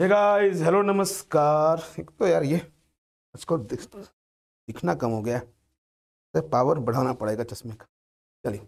hey guys hello नमस्कार एक तो यार ये इसको दिख, दिखना कम हो गया तो पावर बढ़ाना पड़ेगा चश्मे का चलिए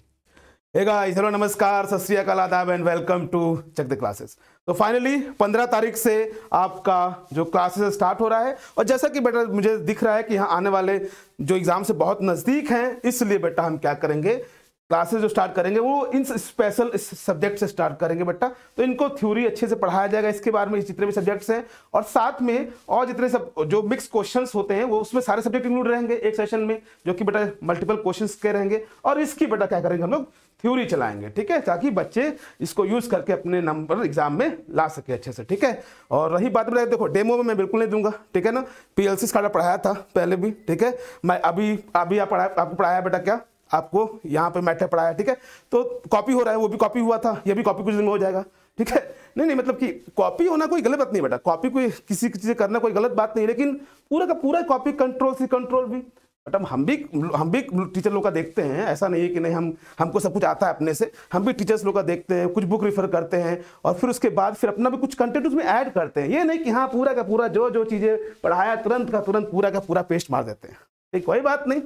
हे गाइस हेलो नमस्कार सत श्रीकाल आदाब and welcome to check the classes तो फाइनली 15 तारीख से आपका जो क्लासेस स्टार्ट हो रहा है और जैसा कि बेटा मुझे दिख रहा है कि यहाँ आने वाले जो एग्ज़ाम से बहुत नज़दीक हैं इसलिए बेटा हम क्या करेंगे क्लासेस जो स्टार्ट करेंगे वो इन स्पेशल सब्जेक्ट से स्टार्ट करेंगे बेटा तो इनको थ्योरी अच्छे से पढ़ाया जाएगा इसके बारे में जितने भी सब्जेक्ट्स हैं और साथ में और जितने सब जो मिक्स क्वेश्चंस होते हैं वो उसमें सारे सब्जेक्ट इंक्लूड रहेंगे एक सेशन में जो कि बेटा मल्टीपल क्वेश्चन के रहेंगे और इसकी बेटा क्या करेंगे हम लोग थ्योरी चलाएंगे ठीक है ताकि बच्चे इसको यूज करके अपने नंबर एग्जाम में ला सके अच्छे से ठीक है और रही बात बताए देखो डेमो में मैं बिल्कुल नहीं दूंगा ठीक है ना पीएलसी का पढ़ाया था पहले भी ठीक है मैं अभी अभी आप पढ़ा आपको पढ़ाया बेटा क्या आपको यहाँ पे मैटर पढ़ाया ठीक है तो कॉपी हो रहा है वो भी कॉपी हुआ था ये भी कॉपी कुछ दिन में हो जाएगा ठीक है नहीं नहीं मतलब कि कॉपी होना कोई गलत बात नहीं बेटा कॉपी कोई किसी चीज़ करना कोई गलत बात नहीं लेकिन पूरा का पूरा कॉपी कंट्रोल सी कंट्रोल भी बट हम भी हम भी टीचर लोग का देखते हैं ऐसा नहीं है कि नहीं हम हमको सब कुछ आता है अपने से हम भी टीचर्स लोग का देखते हैं कुछ बुक रिफर करते हैं और फिर उसके बाद फिर अपना भी कुछ कंटेंट उसमें ऐड करते हैं ये नहीं कि हाँ पूरा का पूरा जो जो चीज़ें पढ़ाया तुरंत का तुरंत पूरा का पूरा पेस्ट मार देते हैं कोई बात नहीं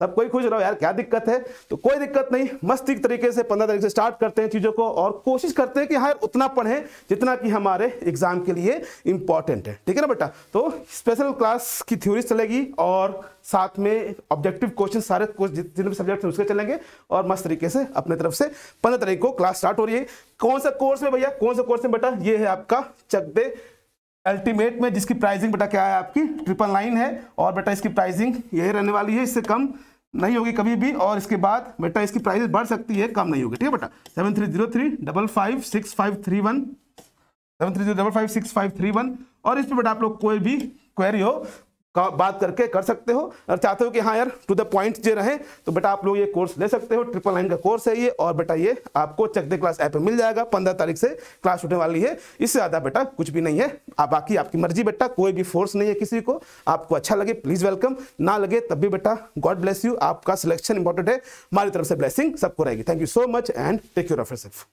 तब कोई खुश रहो यार क्या दिक्कत है तो कोई दिक्कत नहीं मस्त तरीके से पंद्रह तारीख से स्टार्ट करते हैं चीज़ों को और कोशिश करते हैं कि हाँ उतना पढ़ें जितना कि हमारे एग्जाम के लिए इंपॉर्टेंट है ठीक है ना बेटा तो स्पेशल क्लास की थ्योरीज चलेगी और साथ में ऑब्जेक्टिव क्वेश्चन सारे जितने भी सब्जेक्ट उसके चलेंगे और मस्त तरीके से अपने तरफ से पंद्रह तारीख को क्लास स्टार्ट हो रही है कौन सा कोर्स में भैया कौन सा कोर्स में बेटा ये है आपका चकदे अल्टीमेट में जिसकी प्राइसिंग बेटा क्या है आपकी ट्रिपल नाइन है और बेटा इसकी प्राइसिंग यही रहने वाली है इससे कम नहीं होगी कभी भी और इसके बाद बेटा इसकी प्राइस बढ़ सकती है कम नहीं होगी ठीक है बेटा seven three zero three double five six five three one seven three zero double five six five three one और इस पर बेटा आप लोग कोई भी क्वेरी हो का बात करके कर सकते हो और चाहते हो कि हाँ यार टू द पॉइंट जो रहें तो बेटा आप लोग ये कोर्स ले सकते हो ट्रिपल नाइन का कोर्स है ये और बेटा ये आपको चक दे क्लास ऐप मिल जाएगा पंद्रह तारीख से क्लास उठने वाली है इससे ज़्यादा बेटा कुछ भी नहीं है आप बाकी आपकी मर्जी बेटा कोई भी फोर्स नहीं है किसी को आपको अच्छा लगे प्लीज़ वेलकम ना लगे तब भी बेटा गॉड ब्लेस यू आपका सिलेक्शन इंपॉर्टेंट है हमारी तरफ से ब्लेसिंग सबको रहेगी thank you so much and take your of self